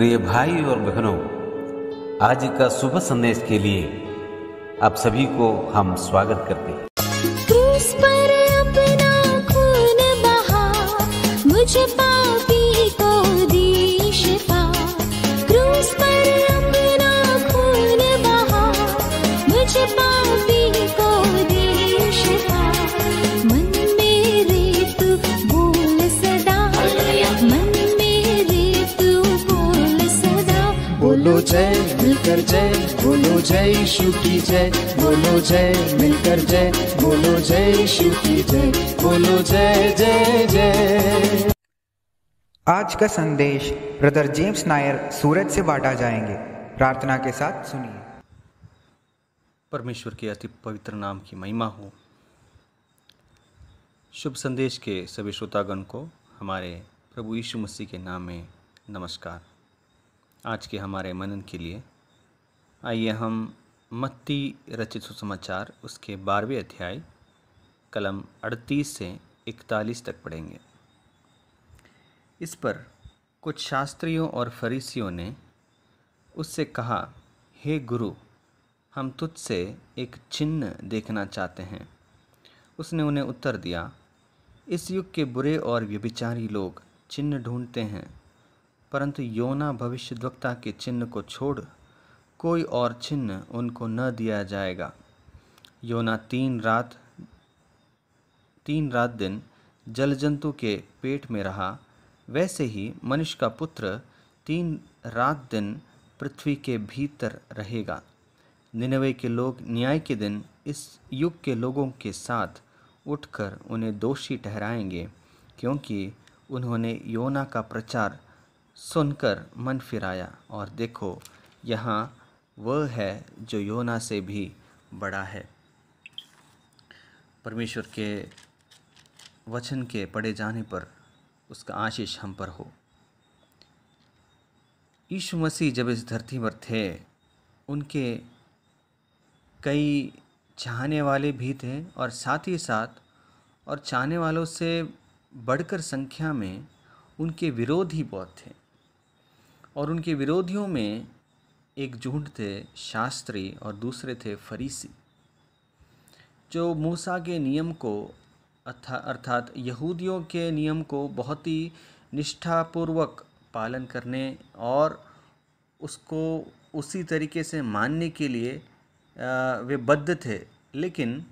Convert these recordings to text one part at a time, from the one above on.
प्रिय भाई और बहनों आज का शुभ संदेश के लिए आप सभी को हम स्वागत करते हैं मिलकर जय बोलो जय शिव की जय बोलो जय मिलकर जय बोलो जय शिव की जय बोलो जय जय जय आज का संदेश ब्रदर जेम्स नायर सूरज से बांटा जाएंगे प्रार्थना के साथ सुनिए परमेश्वर के अति पवित्र नाम की महिमा हो शुभ संदेश के सभी श्रोतागण को हमारे प्रभु यीशु मसीह के नाम में नमस्कार आज के हमारे मनन के लिए आइए हम मत्ती रचित सुसमाचार उसके बारहवें अध्याय कलम 38 से 41 तक पढ़ेंगे इस पर कुछ शास्त्रियों और फरीसियों ने उससे कहा हे गुरु हम तुझसे एक चिन्ह देखना चाहते हैं उसने उन्हें उत्तर दिया इस युग के बुरे और व्यभिचारी लोग चिन्ह ढूंढते हैं परंतु योना भविष्यद्वक्ता के चिन्ह को छोड़ कोई और चिन्ह उनको न दिया जाएगा योना तीन रात तीन रात दिन जल जंतु के पेट में रहा वैसे ही मनुष्य का पुत्र तीन रात दिन पृथ्वी के भीतर रहेगा निनवे के लोग न्याय के दिन इस युग के लोगों के साथ उठकर उन्हें दोषी ठहराएंगे क्योंकि उन्होंने योना का प्रचार सुनकर मन फिराया और देखो यहाँ वह है जो योना से भी बड़ा है परमेश्वर के वचन के पढ़े जाने पर उसका आशीष हम पर हो यीशु मसीह जब इस धरती पर थे उनके कई चाहने वाले भी थे और साथ ही साथ और चाहने वालों से बढ़कर संख्या में उनके विरोधी बहुत थे और उनके विरोधियों में एक झूठ थे शास्त्री और दूसरे थे फरीसी जो मूसा के नियम को अर्था अर्थात यहूदियों के नियम को बहुत ही निष्ठापूर्वक पालन करने और उसको उसी तरीके से मानने के लिए वे बद्ध थे लेकिन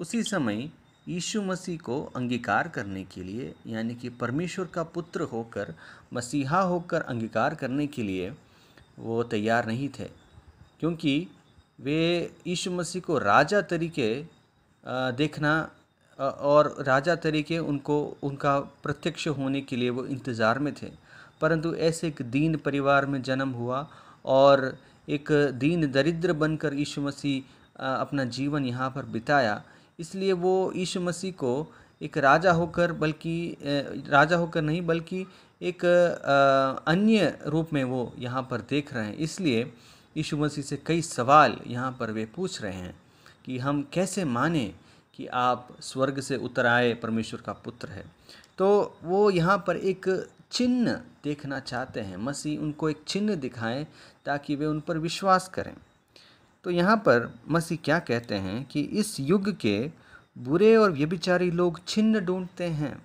उसी समय यीशु मसीह को अंगीकार करने के लिए यानी कि परमेश्वर का पुत्र होकर मसीहा होकर अंगीकार करने के लिए वो तैयार नहीं थे क्योंकि वे यीशु मसीह को राजा तरीके देखना और राजा तरीके उनको उनका प्रत्यक्ष होने के लिए वो इंतज़ार में थे परंतु ऐसे एक दीन परिवार में जन्म हुआ और एक दीन दरिद्र बनकर यीशु मसीह अपना जीवन यहाँ पर बिताया इसलिए वो यीशु मसीह को एक राजा होकर बल्कि राजा होकर नहीं बल्कि एक अन्य रूप में वो यहाँ पर देख रहे हैं इसलिए यीशु मसीह से कई सवाल यहाँ पर वे पूछ रहे हैं कि हम कैसे माने कि आप स्वर्ग से उतर आए परमेश्वर का पुत्र है तो वो यहाँ पर एक चिन्ह देखना चाहते हैं मसीह उनको एक चिन्ह दिखाएं ताकि वे उन पर विश्वास करें तो यहाँ पर मसीह क्या कहते हैं कि इस युग के बुरे और व्यभिचारी लोग छिन्न ढूंढते हैं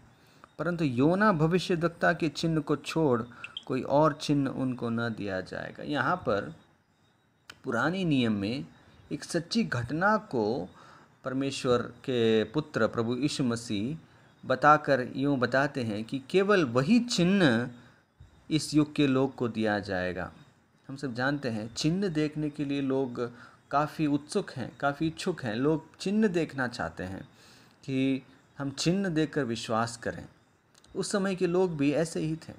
परंतु योना दत्ता के चिन्ह को छोड़ कोई और चिन्ह उनको न दिया जाएगा यहाँ पर पुरानी नियम में एक सच्ची घटना को परमेश्वर के पुत्र प्रभु यीशु मसीह बताकर यूँ बताते हैं कि केवल वही चिन्ह इस युग के लोग को दिया जाएगा हम सब जानते हैं चिन्ह देखने के लिए लोग काफ़ी उत्सुक हैं काफ़ी इच्छुक हैं लोग चिन्ह देखना चाहते हैं कि हम चिन्ह देखकर विश्वास करें उस समय के लोग भी ऐसे ही थे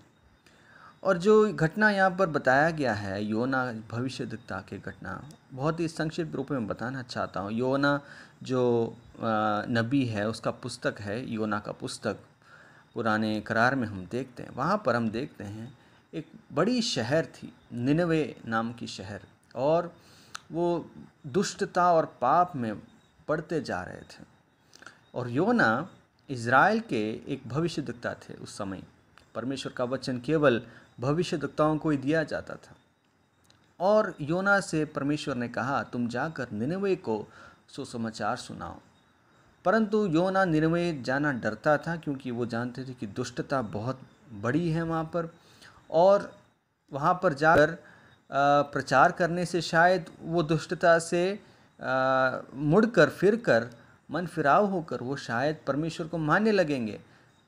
और जो घटना यहाँ पर बताया गया है योना भविष्यदत्ता की घटना बहुत ही संक्षिप्त रूप में बताना चाहता हूँ योना जो नबी है उसका पुस्तक है योना का पुस्तक पुराने करार में हम देखते हैं वहाँ पर हम देखते हैं एक बड़ी शहर थी निनवे नाम की शहर और वो दुष्टता और पाप में पड़ते जा रहे थे और योना इज़राइल के एक भविष्य भविष्यदक्ता थे उस समय परमेश्वर का वचन केवल भविष्य भविष्यदक्ताओं को ही दिया जाता था और योना से परमेश्वर ने कहा तुम जाकर निनवे को सुसमाचार सुनाओ परंतु योना निनवे जाना डरता था क्योंकि वो जानते थे कि दुष्टता बहुत बड़ी है वहाँ पर और वहाँ पर जाकर प्रचार करने से शायद वो दुष्टता से मुड़ कर फिर कर मन फिराव होकर वो शायद परमेश्वर को मानने लगेंगे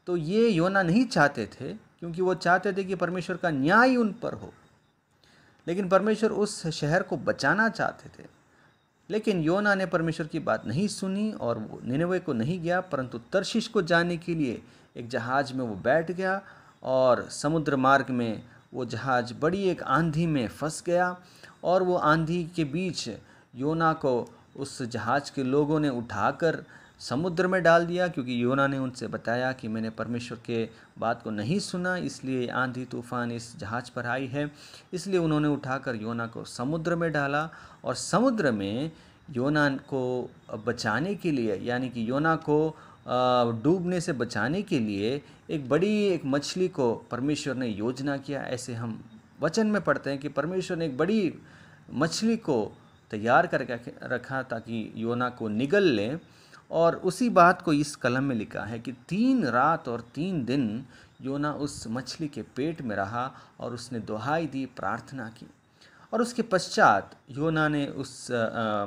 तो ये योना नहीं चाहते थे क्योंकि वो चाहते थे कि परमेश्वर का न्याय उन पर हो लेकिन परमेश्वर उस शहर को बचाना चाहते थे लेकिन योना ने परमेश्वर की बात नहीं सुनी और वो निनवे को नहीं गया परंतु तरशिश को जाने के लिए एक जहाज़ में वो बैठ गया और समुद्र मार्ग में वो जहाज़ बड़ी एक आंधी में फंस गया और वो आंधी के बीच योना को उस जहाज़ के लोगों ने उठाकर समुद्र में डाल दिया क्योंकि योना ने उनसे बताया कि मैंने परमेश्वर के बात को नहीं सुना इसलिए आंधी तूफान इस जहाज़ पर आई है इसलिए उन्होंने उठाकर योना को समुद्र में डाला और समुद्र में योना को बचाने के लिए यानी कि योना को डूबने से बचाने के लिए एक बड़ी एक मछली को परमेश्वर ने योजना किया ऐसे हम वचन में पढ़ते हैं कि परमेश्वर ने एक बड़ी मछली को तैयार करके रखा ताकि योना को निगल लें और उसी बात को इस कलम में लिखा है कि तीन रात और तीन दिन योना उस मछली के पेट में रहा और उसने दुहाई दी प्रार्थना की और उसके पश्चात योना ने उस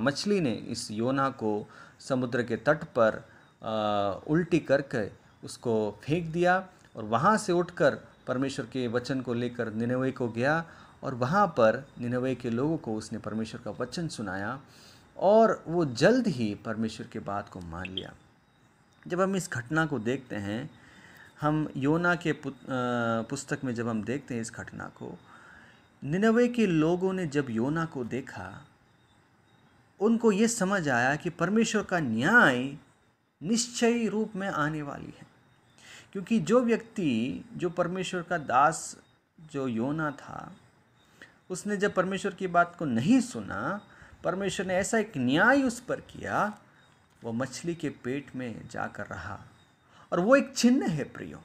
मछली ने इस योना को समुद्र के तट पर उल्टी करके उसको फेंक दिया और वहाँ से उठकर परमेश्वर के वचन को लेकर निनवे को गया और वहाँ पर निनवे के लोगों को उसने परमेश्वर का वचन सुनाया और वो जल्द ही परमेश्वर के बात को मान लिया जब हम इस घटना को देखते हैं हम योना के पुस्तक में जब हम देखते हैं इस घटना को निनवे के लोगों ने जब योना को देखा उनको ये समझ आया कि परमेश्वर का न्याय निश्चयी रूप में आने वाली है क्योंकि जो व्यक्ति जो परमेश्वर का दास जो योना था उसने जब परमेश्वर की बात को नहीं सुना परमेश्वर ने ऐसा एक न्याय उस पर किया वह मछली के पेट में जाकर रहा और वो एक चिन्ह है प्रियो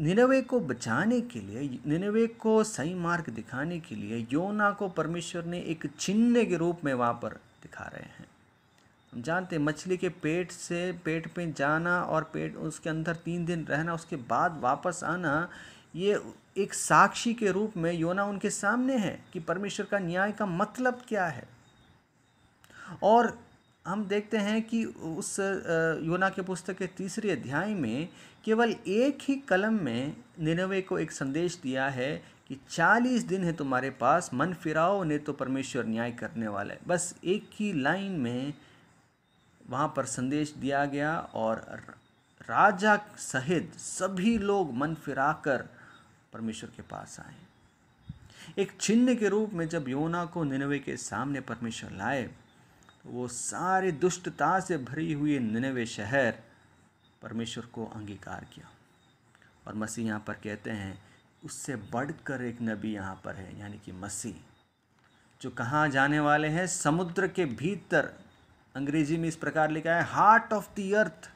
निनवे को बचाने के लिए निनवे को सही मार्ग दिखाने के लिए योना को परमेश्वर ने एक चिन्ह के रूप में वहाँ पर दिखा रहे हैं जानते मछली के पेट से पेट में जाना और पेट उसके अंदर तीन दिन रहना उसके बाद वापस आना ये एक साक्षी के रूप में योना उनके सामने है कि परमेश्वर का न्याय का मतलब क्या है और हम देखते हैं कि उस योना के पुस्तक के तीसरे अध्याय में केवल एक ही कलम में निनवे को एक संदेश दिया है कि चालीस दिन है तुम्हारे पास मन फिराओ नहीं तो परमेश्वर न्याय करने वाला है बस एक ही लाइन में वहाँ पर संदेश दिया गया और राजा सहित सभी लोग मन फिरा कर परमेश्वर के पास आए एक चिन्ह के रूप में जब योना को निनवे के सामने परमेश्वर लाए तो वो सारे दुष्टता से भरी हुई निनवे शहर परमेश्वर को अंगीकार किया और मसीह यहाँ पर कहते हैं उससे बढ़कर एक नबी यहाँ पर है यानी कि मसीह जो कहाँ जाने वाले हैं समुद्र के भीतर अंग्रेजी में इस प्रकार लिखा है हार्ट ऑफ द अर्थ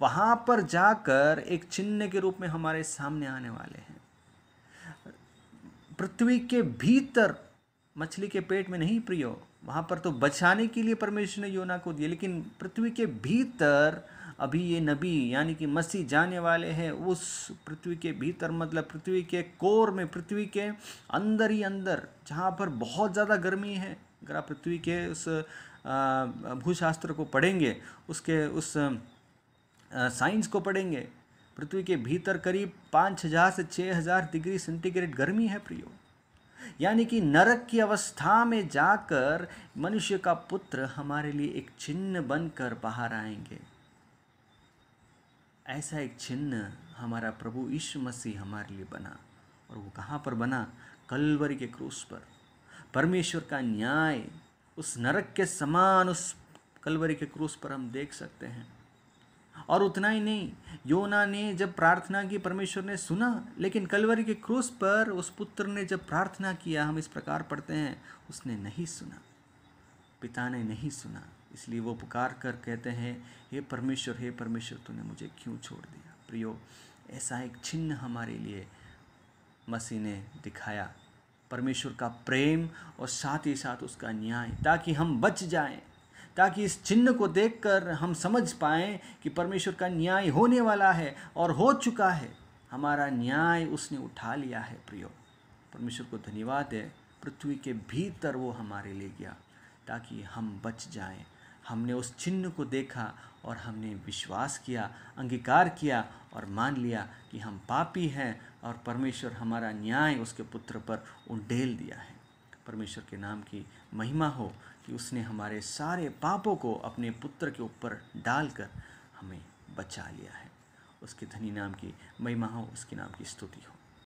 वहाँ पर जाकर एक चिन्ह के रूप में हमारे सामने आने वाले हैं पृथ्वी के भीतर मछली के पेट में नहीं प्रियो वहाँ पर तो बचाने के लिए परमेश्वर ने योना को दिया लेकिन पृथ्वी के भीतर अभी ये नबी यानी कि मसीह जाने वाले हैं उस पृथ्वी के भीतर मतलब पृथ्वी के कोर में पृथ्वी के अंदर ही अंदर जहाँ पर बहुत ज़्यादा गर्मी है अगर आप पृथ्वी के उस भूशास्त्र को पढ़ेंगे उसके उस साइंस को पढ़ेंगे पृथ्वी के भीतर करीब पाँच हज़ार से छः हज़ार डिग्री सेंटीग्रेड गर्मी है प्रियो यानी कि नरक की अवस्था में जाकर मनुष्य का पुत्र हमारे लिए एक चिन्ह बनकर बाहर आएंगे ऐसा एक चिन्ह हमारा प्रभु ईश्व मसीह हमारे लिए बना और वो कहाँ पर बना कलवरी के क्रूस पर परमेश्वर का न्याय उस नरक के समान उस कलवरी के क्रूस पर हम देख सकते हैं और उतना ही नहीं योना ने जब प्रार्थना की परमेश्वर ने सुना लेकिन कलवरी के क्रूस पर उस पुत्र ने जब प्रार्थना किया हम इस प्रकार पढ़ते हैं उसने नहीं सुना पिता ने नहीं सुना इसलिए वो पुकार कर कहते हैं हे परमेश्वर हे परमेश्वर तूने मुझे क्यों छोड़ दिया प्रियो ऐसा एक छिन्न हमारे लिए मसीह ने दिखाया परमेश्वर का प्रेम और साथ ही साथ उसका न्याय ताकि हम बच जाएं ताकि इस चिन्ह को देखकर हम समझ पाएँ कि परमेश्वर का न्याय होने वाला है और हो चुका है हमारा न्याय उसने उठा लिया है प्रियो परमेश्वर को धन्यवाद है पृथ्वी के भीतर वो हमारे लिए गया ताकि हम बच जाएं हमने उस चिन्ह को देखा और हमने विश्वास किया अंगीकार किया और मान लिया कि हम पापी हैं और परमेश्वर हमारा न्याय उसके पुत्र पर उंडेल दिया है परमेश्वर के नाम की महिमा हो कि उसने हमारे सारे पापों को अपने पुत्र के ऊपर डालकर हमें बचा लिया है उसके धनी नाम की महिमा हो उसके नाम की स्तुति हो